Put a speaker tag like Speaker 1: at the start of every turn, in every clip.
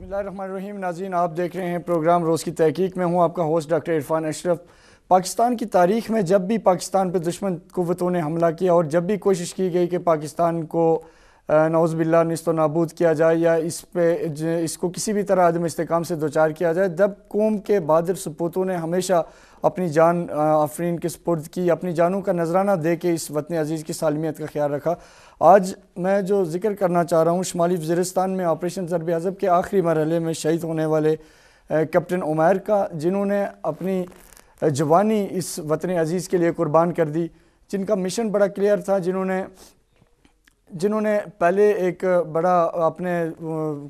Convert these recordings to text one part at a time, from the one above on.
Speaker 1: बसमीम नाजीन आप देख रहे हैं प्रोग्राम रोज़ की तहकीक में हूँ आपका होस्ट डॉक्टर इरफान अशरफ पाकिस्तान की तारीख में जब भी पाकिस्तान पर दुश्मन कुतों ने हमला किया और जब भी कोशिश की गई कि पाकिस्तान को नौज़बिल्ला नस्त नाबूद किया जाए या इस पर इसको किसी भी तरह आदम इसकाम से दो चार किया जाए जब कौम के बहादुर सपूतों ने हमेशा अपनी जान आफरीन के सपुर्द की अपनी जानों का नजराना दे के इस वतन अजीज़ की सालमियत का ख्याल रखा आज मैं जो जिक्र करना चाह रहा हूँ शुमाली वजरस्तान में ऑपरेशन ज़रब अज़ब के आखिरी मरहले में शहीद होने वाले कैप्टन उमैर का जिन्होंने अपनी जवानी इस वतन अजीज़ के लिए कुर्बान कर दी जिनका मिशन बड़ा क्लियर था जिन्होंने जिन्होंने पहले एक बड़ा अपने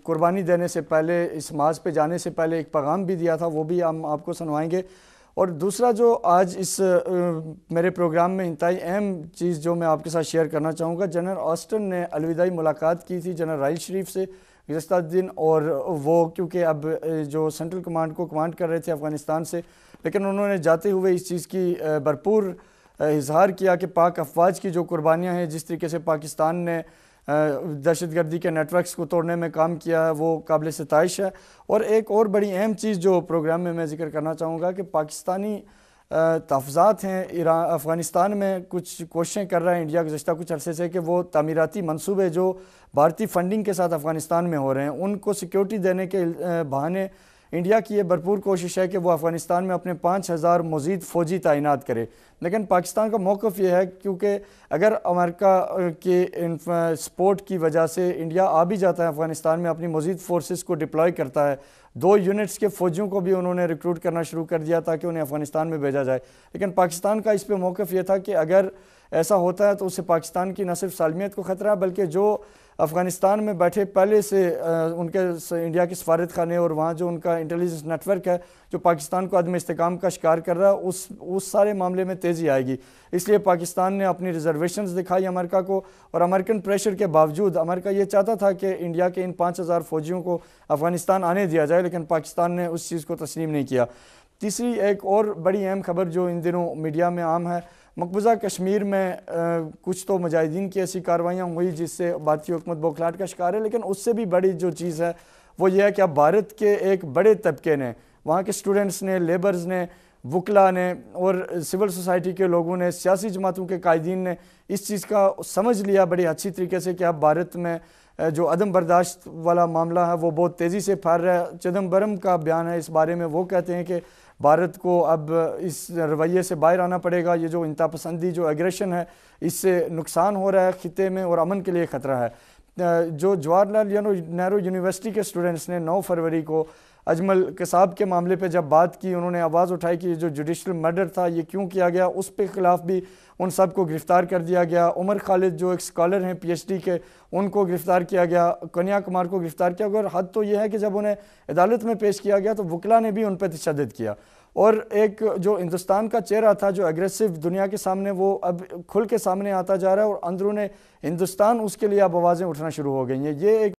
Speaker 1: कुर्बानी देने से पहले इस माज पे जाने से पहले एक पैगाम भी दिया था वो भी हम आपको सुनवाएंगे और दूसरा जो आज इस मेरे प्रोग्राम में इंतई अहम चीज़ जो मैं आपके साथ शेयर करना चाहूँगा जनरल ऑस्टन ने अलविदाई मुलाकात की थी जनरल राइल शरीफ से गुजत दिन और वो क्योंकि अब जो सेंट्रल कमांड को कमांड कर रहे थे अफ़गानिस्तान से लेकिन उन्होंने जाते हुए इस चीज़ की भरपूर इजहार किया कि पाक अफवाज की जो कुर्बानियाँ हैं जिस तरीके से पाकिस्तान ने दहशत गर्दी के नेटवर्क्स को तोड़ने में काम किया है वो काबिल सतश है और एक और बड़ी अहम चीज़ जो प्रोग्राम में मैं जिक्र करना चाहूँगा कि पाकिस्तानी तहफ़ात हैं ईरान अफ़गानिस्तान में कुछ कोशिशें कर रहा है इंडिया गुजशत कुछ अरसे से कि वो तमीराती मनसूबे जो भारतीय फ़ंडिंग के साथ अफ़गानिस्तान में हो रहे हैं उनको सिक्योरिटी देने के बहाने इंडिया की ये भरपूर कोशिश है कि वो अफ़गानिस्तान में अपने पाँच हज़ार मजीद फ़ौजी तैनात करे लेकिन पाकिस्तान का मौक़ ये है क्योंकि अगर अमेरिका के सपोर्ट की वजह से इंडिया आ भी जाता है अफ़गानिस्तान में अपनी मजीद फोर्सेस को डिप्लॉय करता है दो यूनिट्स के फ़ौजियों को भी उन्होंने रिक्रूट करना शुरू कर दिया ताकि उन्हें अफ़गानिस्तान में भेजा जाए लेकिन पाकिस्तान का इस पर मौक़ ये था कि अगर ऐसा होता है तो उससे पाकिस्तान की न सिर्फ सालमियत को ख़तरा है बल्कि जो अफ़गानिस्तान में बैठे पहले से उनके से इंडिया के सफारत खाने और वहाँ जो उनका इंटेलिजेंस नेटवर्क है जो पाकिस्तान को अदम इसकाम का शिकार कर रहा है उस उस सारे मामले में तेज़ी आएगी इसलिए पाकिस्तान ने अपनी रिजर्वेशन दिखाई अमेरिका को और अमेरिकन प्रेशर के बावजूद अमेरिका ये चाहता था कि इंडिया के इन पाँच हज़ार फ़ौजियों को अफ़गानिस्तान आने दिया जाए लेकिन पाकिस्तान ने उस चीज़ को तस्लीम नहीं किया तीसरी एक और बड़ी अहम खबर जो इन दिनों मीडिया में आम है मकबूजा कश्मीर में आ, कुछ तो मुजाहिदीन की ऐसी कार्रवाइयाँ हुई जिससे भारतीय हुकूमत बौखलाट का शिकार है लेकिन उससे भी बड़ी जो चीज़ है वो यह है कि अब भारत के एक बड़े तबके ने वहाँ के स्टूडेंट्स ने लेबर्स ने वकला ने और सिविल सोसाइटी के लोगों ने सियासी जमातों के कायदीन ने इस चीज़ का समझ लिया बड़ी अच्छी तरीके से कि अब भारत में जो अदम बर्दाश्त वाला मामला है वो बहुत तेज़ी से फैल रहा है चिदम्बरम का बयान है इस बारे में वो कहते हैं कि भारत को अब इस रवैये से बाहर आना पड़ेगा ये जो इंतपसंदी जो एग्रेशन है इससे नुकसान हो रहा है ख़िते में और अमन के लिए ख़तरा है जो जवाहरलाल नेहरू यूनिवर्सिटी के स्टूडेंट्स ने 9 फरवरी को अजमल कसाब के मामले पे जब बात की उन्होंने आवाज़ उठाई कि जो जुडिशल मर्डर था ये क्यों किया गया उस पे ख़िलाफ़ भी उन सब को गिरफ़्तार कर दिया गया उमर खालिद जो एक स्कॉलर हैं पीएचडी के उनको गिरफ़्तार किया गया कन्या कुमार को गिरफ़्तार किया गया और हद तो ये है कि जब उन्हें अदालत में पेश किया गया तो वकला ने भी उन पर तशद किया और एक जो हिंदुस्तान का चेहरा था जो एग्रेसिव दुनिया के सामने वो अब खुल के सामने आता जा रहा है और अंदरूनी हिंदुस्तान उसके लिए अब आवाज़ें उठना शुरू हो गई हैं ये एक